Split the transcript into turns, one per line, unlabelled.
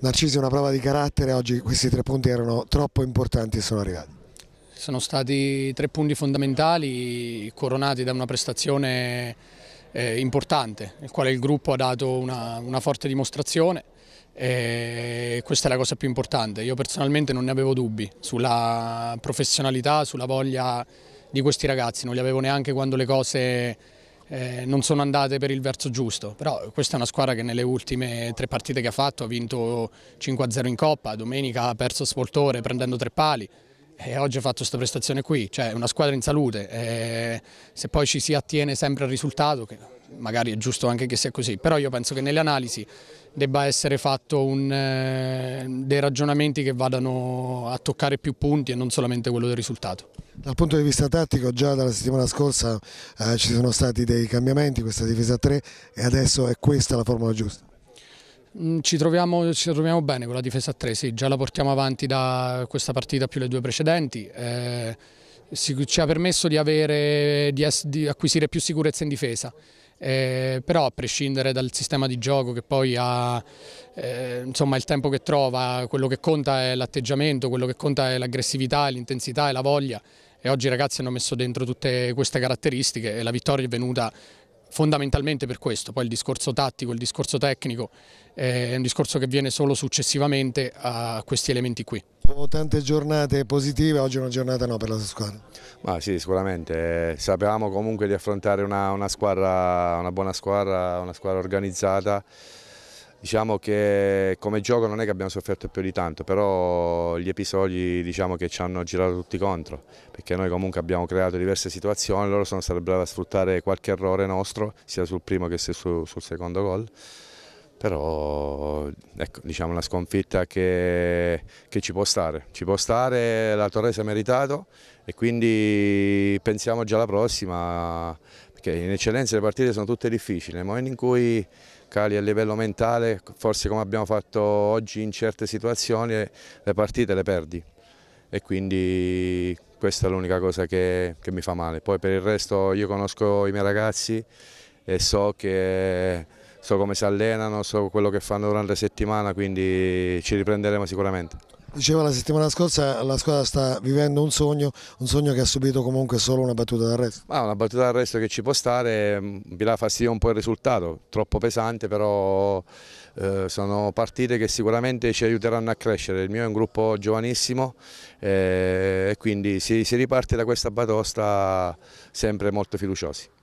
Narcisi è una prova di carattere, oggi questi tre punti erano troppo importanti e sono arrivati.
Sono stati tre punti fondamentali coronati da una prestazione eh, importante, nel quale il gruppo ha dato una, una forte dimostrazione e questa è la cosa più importante. Io personalmente non ne avevo dubbi sulla professionalità, sulla voglia di questi ragazzi, non li avevo neanche quando le cose eh, non sono andate per il verso giusto, però questa è una squadra che nelle ultime tre partite che ha fatto ha vinto 5-0 in Coppa, domenica ha perso Svoltore prendendo tre pali, e eh, oggi ha fatto questa prestazione qui, cioè una squadra in salute, e eh, se poi ci si attiene sempre al risultato, che magari è giusto anche che sia così, però io penso che nelle analisi debba essere fatto un, eh, dei ragionamenti che vadano a toccare più punti e non solamente quello del risultato.
Dal punto di vista tattico già dalla settimana scorsa eh, ci sono stati dei cambiamenti, questa difesa 3 e adesso è questa la formula giusta?
Mm, ci troviamo, ci troviamo, bene con la difesa a 3, sì, già la portiamo avanti da questa partita più le due precedenti. Eh, si, ci ha permesso di, avere, di, di, acquisire più sicurezza in difesa. Eh, però a prescindere dal sistema di gioco che poi ha eh, insomma, il tempo che trova, quello che conta è l'atteggiamento, quello che conta è l'aggressività, l'intensità e la voglia e oggi i ragazzi hanno messo dentro tutte queste caratteristiche e la vittoria è venuta fondamentalmente per questo, poi il discorso tattico, il discorso tecnico eh, è un discorso che viene solo successivamente a questi elementi qui.
Tante giornate positive, oggi una giornata no per
la squadra? Ma sì, sicuramente, eh, sapevamo comunque di affrontare una, una, squadra, una buona squadra, una squadra organizzata Diciamo che come gioco non è che abbiamo sofferto più di tanto, però gli episodi diciamo, che ci hanno girato tutti contro, perché noi comunque abbiamo creato diverse situazioni, loro sono stati bravi a sfruttare qualche errore nostro, sia sul primo che sul secondo gol. Però ecco, diciamo una sconfitta che, che ci può stare, ci può stare, la Torresa ha meritato e quindi pensiamo già alla prossima perché in eccellenza le partite sono tutte difficili, nel momento in cui cali a livello mentale, forse come abbiamo fatto oggi in certe situazioni, le partite le perdi e quindi questa è l'unica cosa che, che mi fa male. Poi per il resto io conosco i miei ragazzi e so che so come si allenano, so quello che fanno durante la settimana, quindi ci riprenderemo sicuramente.
Diceva la settimana scorsa la squadra sta vivendo un sogno, un sogno che ha subito comunque solo una battuta d'arresto.
Ma una battuta d'arresto che ci può stare, mm, vi dà fastidio un po' il risultato, troppo pesante però eh, sono partite che sicuramente ci aiuteranno a crescere, il mio è un gruppo giovanissimo eh, e quindi si, si riparte da questa batosta sempre molto fiduciosi.